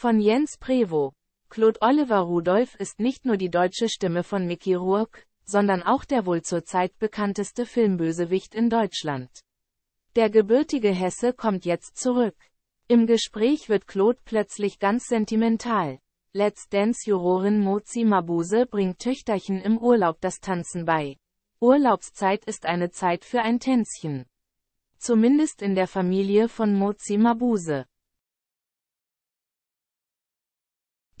Von Jens Prevost. Claude Oliver Rudolph ist nicht nur die deutsche Stimme von Mickey Rourke, sondern auch der wohl zurzeit bekannteste Filmbösewicht in Deutschland. Der gebürtige Hesse kommt jetzt zurück. Im Gespräch wird Claude plötzlich ganz sentimental. Let's Dance-Jurorin Mozi Mabuse bringt Töchterchen im Urlaub das Tanzen bei. Urlaubszeit ist eine Zeit für ein Tänzchen. Zumindest in der Familie von Mozi Mabuse.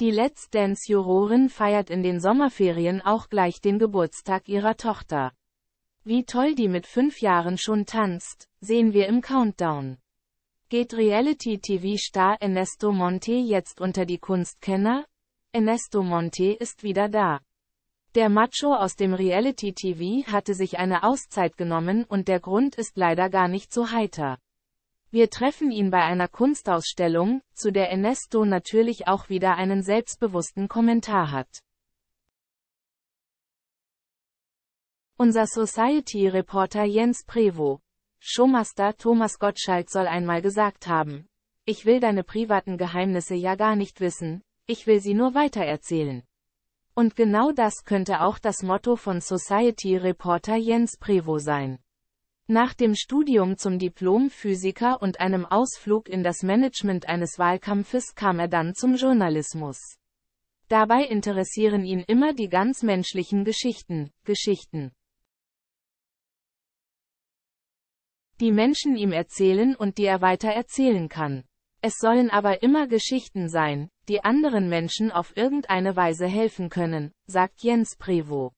Die Let's Dance-Jurorin feiert in den Sommerferien auch gleich den Geburtstag ihrer Tochter. Wie toll die mit fünf Jahren schon tanzt, sehen wir im Countdown. Geht Reality-TV-Star Ernesto Monte jetzt unter die Kunstkenner? Ernesto Monte ist wieder da. Der Macho aus dem Reality-TV hatte sich eine Auszeit genommen und der Grund ist leider gar nicht so heiter. Wir treffen ihn bei einer Kunstausstellung, zu der Ernesto natürlich auch wieder einen selbstbewussten Kommentar hat. Unser Society-Reporter Jens Prevo. Showmaster Thomas Gottschalk soll einmal gesagt haben. Ich will deine privaten Geheimnisse ja gar nicht wissen, ich will sie nur weitererzählen. Und genau das könnte auch das Motto von Society-Reporter Jens Prevo sein. Nach dem Studium zum Diplomphysiker und einem Ausflug in das Management eines Wahlkampfes kam er dann zum Journalismus. Dabei interessieren ihn immer die ganz menschlichen Geschichten, Geschichten. Die Menschen ihm erzählen und die er weiter erzählen kann. Es sollen aber immer Geschichten sein, die anderen Menschen auf irgendeine Weise helfen können, sagt Jens Prevot.